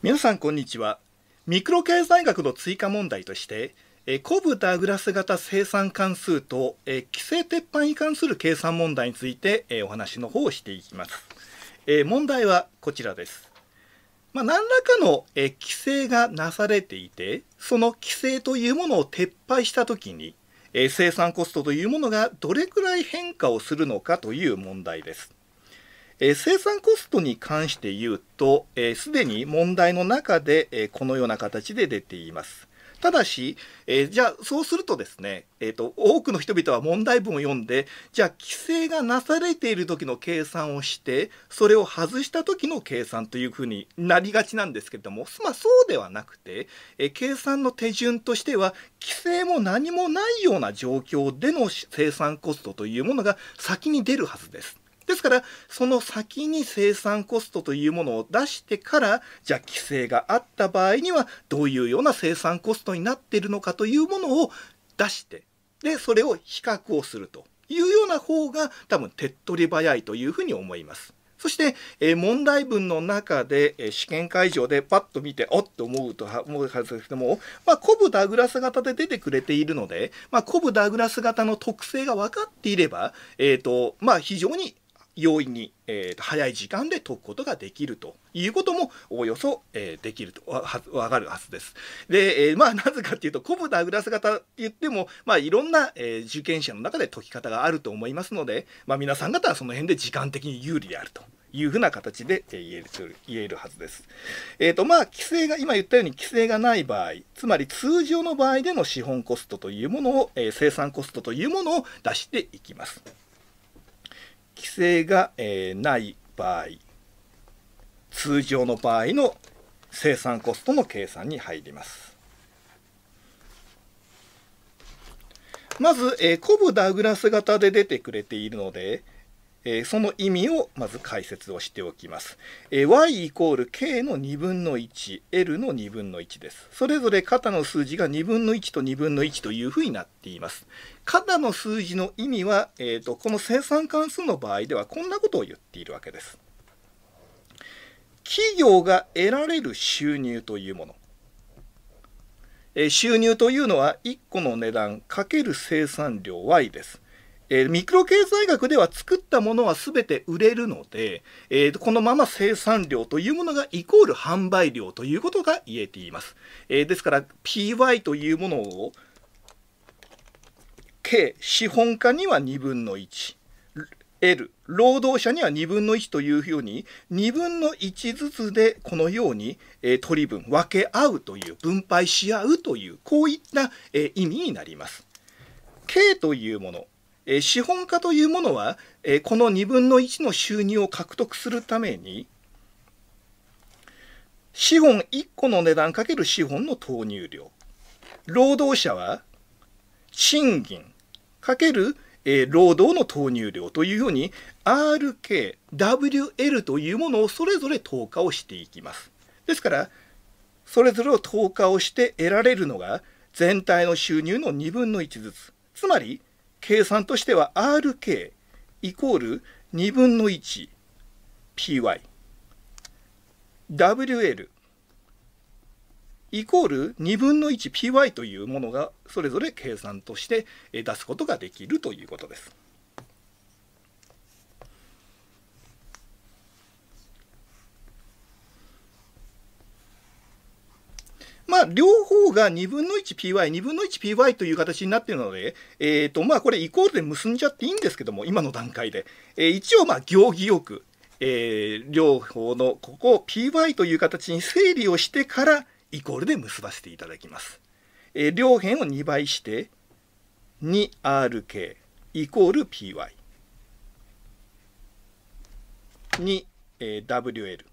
皆さんこんにちはミクロ経済学の追加問題としてえコブダグラス型生産関数とえ規制鉄板に関する計算問題についてえお話の方をしていきますえ問題はこちらですまあ、何らかのえ規制がなされていてその規制というものを撤廃した時にえ生産コストというものがどれくらい変化をするのかという問題ですえー、生産コストに関して言うと、す、えー、で、に問題の中で、えー、このような形で出ています。ただし、えー、じゃあそうするとですね、えーと、多くの人々は問題文を読んで、じゃあ規制がなされている時の計算をして、それを外した時の計算というふうになりがちなんですけれども、まあ、そうではなくて、えー、計算の手順としては、規制も何もないような状況での生産コストというものが先に出るはずです。ですから、その先に生産コストというものを出してから、じゃあ規制があった場合には、どういうような生産コストになっているのかというものを出して、で、それを比較をするというような方が多分手っ取り早いというふうに思います。そして、え問題文の中で、え試験会場でパッと見て、おっと思うとは思うはずですけども、まあ、コブダグラス型で出てくれているので、まあ、コブダグラス型の特性が分かっていれば、えっ、ー、と、まあ、非常に容易に、えー、と早い時間で解くことができるということもおおよそ、えー、できるとわかるはずです。で、えー、まあなぜかっていうと古文ダグラス型って言っても、まあ、いろんな、えー、受験者の中で解き方があると思いますので、まあ、皆さん方はその辺で時間的に有利であると。いうふうな形で言える言えるはずです。えっ、ー、と、まあ、規制が、今言ったように規制がない場合、つまり通常の場合での資本コストというものを、えー、生産コストというものを出していきます。規制が、えー、ない場合通常の場合の生産コストの計算に入りますまず、えー、コブダグラス型で出てくれているので、えー、その意味をまず解説をしておきます。えー、y イコール k の2分の 1L の2分の1です。それぞれ肩の数字が2分の1と2分の1というふうになっています。肩の数字の意味は、えーと、この生産関数の場合ではこんなことを言っているわけです。企業が得られる収入というもの。え収入というのは1個の値段かける生産量 y です。えー、ミクロ経済学では作ったものは全て売れるので、えー、このまま生産量というものがイコール販売量ということが言えています。えー、ですから PY というものを計資本家には2分の 1L 労働者には2分の1というふうに2分の1ずつでこのように、えー、取り分分け合うという分配し合うというこういった、えー、意味になります。K というものえ資本家というものは、えこの2分の1の収入を獲得するために資本1個の値段かける資本の投入量労働者は賃金かける、え労働の投入量というように RKWL というものをそれぞれ投下をしていきます。ですからそれぞれを投下をして得られるのが全体の収入の2分の1ずつつまり計算としては RK イコール2分の 1PY WL イコール2分の 1py というものがそれぞれ計算として出すことができるということです。まあ、両方が2分の 1py、2分の 1py という形になっているので、えっ、ー、と、まあ、これイコールで結んじゃっていいんですけども、今の段階で。えー、一応、まあ、行儀よく、えー、両方のここを py という形に整理をしてから、イコールで結ばせていただきます。えー、両辺を2倍して、2rk イコール py 2え wl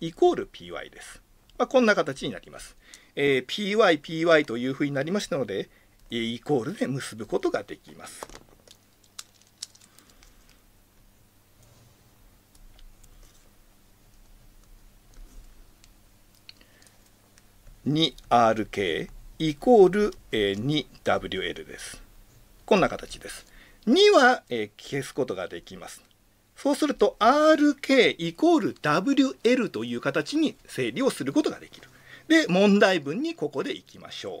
イコール py です。まあ、こんな形になります。えー、PY、PY というふうになりましたので、えイコールで結ぶことができます。2RK イコール 2WL です。こんな形です。2は消すことができます。そうすると RK イコール WL という形に整理をすることができる。で問題文にここでいきましょう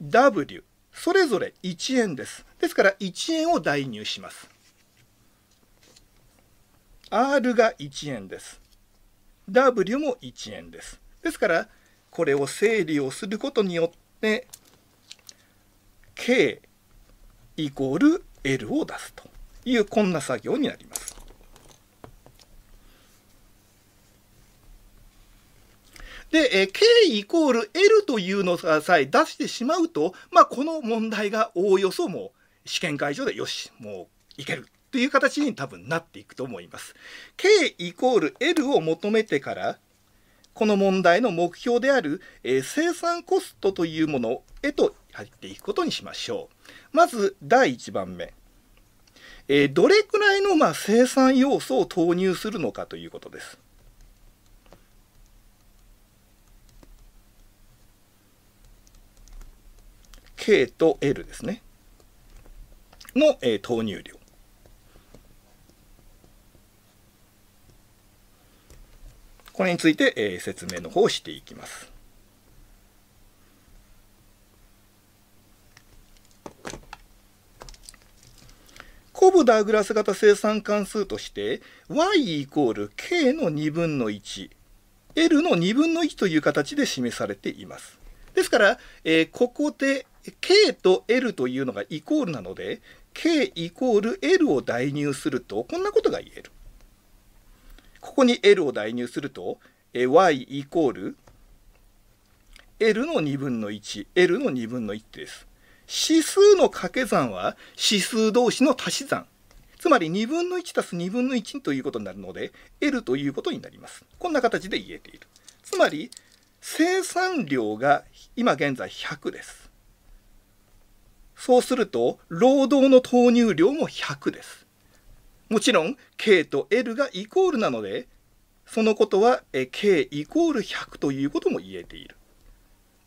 RW それぞれ1円ですですから1円を代入します R が1円です W も1円ですですからこれを整理をすることによって K イコール L を出すというこんな作業になります。で、えー、K イコール L というのさえ出してしまうと、まあ、この問題がおおよそもう試験会場でよし、もういける。という形に多分なっていくと思います。K イコール L を求めてから、この問題の目標である、えー、生産コストというものへと入っていくことにしましょう。まず第1番目。えー、どれくらいの、まあ、生産要素を投入するのかということです。と L ですね。の、えー、投入量。これについて、えー、説明の方をしていきます。コブダグラス型生産関数として y イコール k の2分の 1L の2分の1という形で示されています。ですから、えー、ここで K と L というのがイコールなので K イコール L を代入するとこんなことが言える。ここに L を代入すると Y イコール L の2分の 1L の2分の1です。指数の掛け算は指数同士の足し算。つまり2分の1たす2分の1ということになるので L ということになります。こんな形で言えている。つまり生産量が今現在100です。そうすると、労働の投入量も100です。もちろん、K と L がイコールなので、そのことは K イコール100ということも言えている。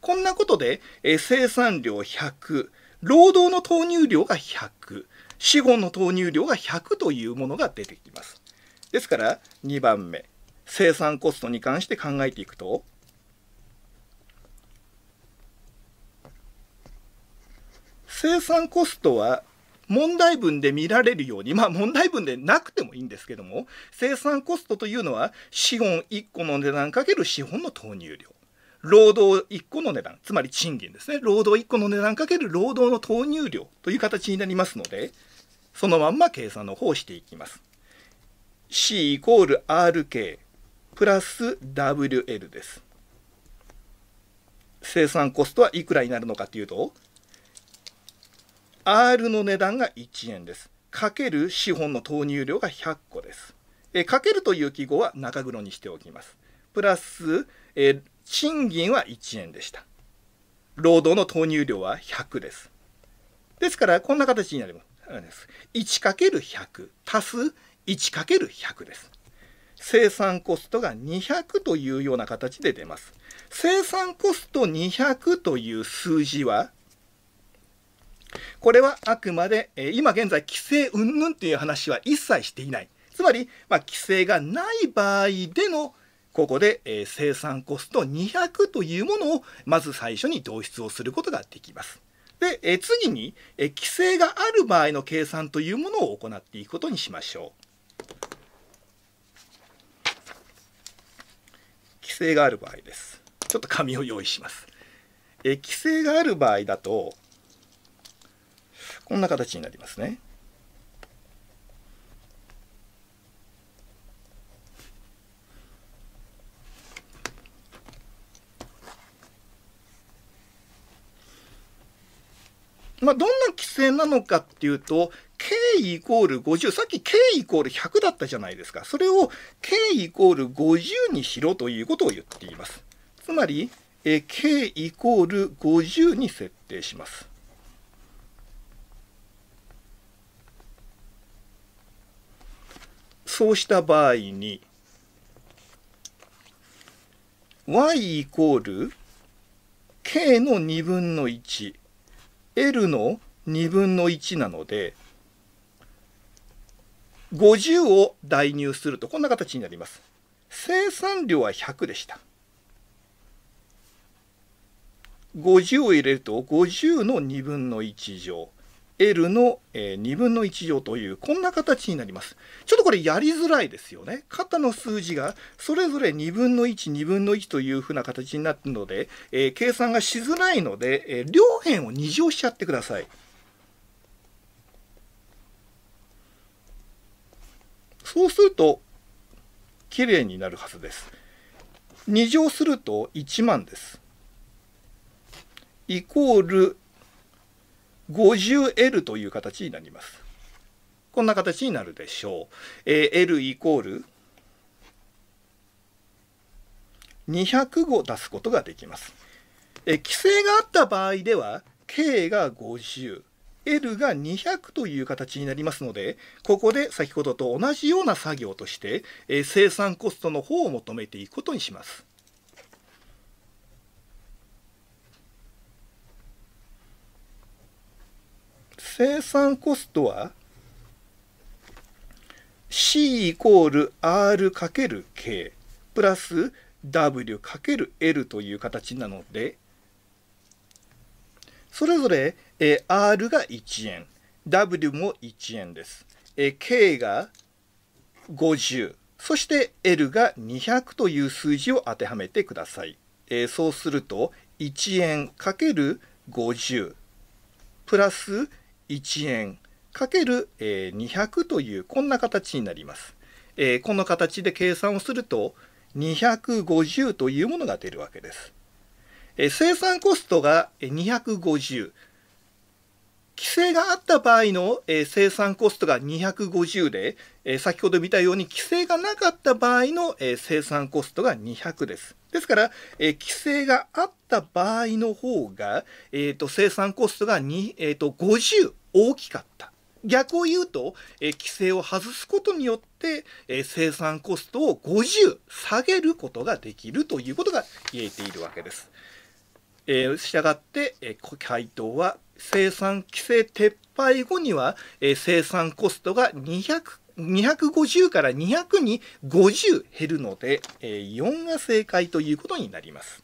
こんなことで、生産量100、労働の投入量が100、資本の投入量が100というものが出てきます。ですから、2番目、生産コストに関して考えていくと、生産コストは問題文で見られるように、まあ問題文でなくてもいいんですけども、生産コストというのは資本1個の値段かける資本の投入量。労働1個の値段、つまり賃金ですね。労働1個の値段かける労働の投入量という形になりますので、そのまんま計算の方をしていきます。C イコール RK プラス WL です。生産コストはいくらになるのかというと、R の値段が1円です。かける資本の投入量が100個です。えかけるという記号は中黒にしておきます。プラス、え賃金は1円でした。労働の投入量は100です。ですから、こんな形になります。1かける1 0 0足す1る1 0 0です。生産コストが200というような形で出ます。生産コスト200という数字はこれはあくまで、え今現在規制云々という話は一切していないつまり、まあ、規制がない場合でのここで、え生産コスト200というものをまず最初に導出をすることができます。で、え次に、え規制がある場合の計算というものを行っていくことにしましょう。規制がある場合です。ちょっと紙を用意します。え規制がある場合だと、こんな形になりますね。まあ、どんな規制なのかっていうと、K イコール50、さっき K イコール100だったじゃないですか。それを K イコール50にしろということを言っています。つまり、え K イコール50に設定します。そうした場合に y イコール k の2分の 1l の2分の1なので50を代入するとこんな形になります。生産量は100でした。50を入れると50の2分の1乗。L の2分の1乗というこんな形になります。ちょっとこれやりづらいですよね。肩の数字がそれぞれ2分の1、2分の1というふうな形になっているので、えー、計算がしづらいので、えー、両辺を2乗しちゃってください。そうすると綺麗になるはずです。2乗すると1万です。イコール 50L という形になります。こんな形になるでしょう。えー、L イコール200を出すことができます。えー、規制があった場合では K が50。L が200という形になりますので、ここで先ほどと同じような作業として、えー、生産コストの方を求めていくことにします。生産コストは C イコール R×K プラス W×L という形なのでそれぞれ、え R が1円 W も1円です、え K が50そして L が200という数字を当てはめてください、えそうすると1円 ×50 プラス1円かける200というこんな形になります。えこの形で計算をすると250というものが出るわけです。え生産コストが250規制があった場合の、えー、生産コストが250で、えー、先ほど見たように規制がなかった場合の、えー、生産コストが200です。ですから、え規制があった場合の方が、えーと、生産コストがえーと、50大きかった。逆を言うと、え規制を外すことによって、え生産コストを50下げることができるということが言えているわけです。えー、したがって、えー、回答は生産規制撤廃後には、えー、生産コストが2 5 0から200に50減るので、えー、4が正解ということになります。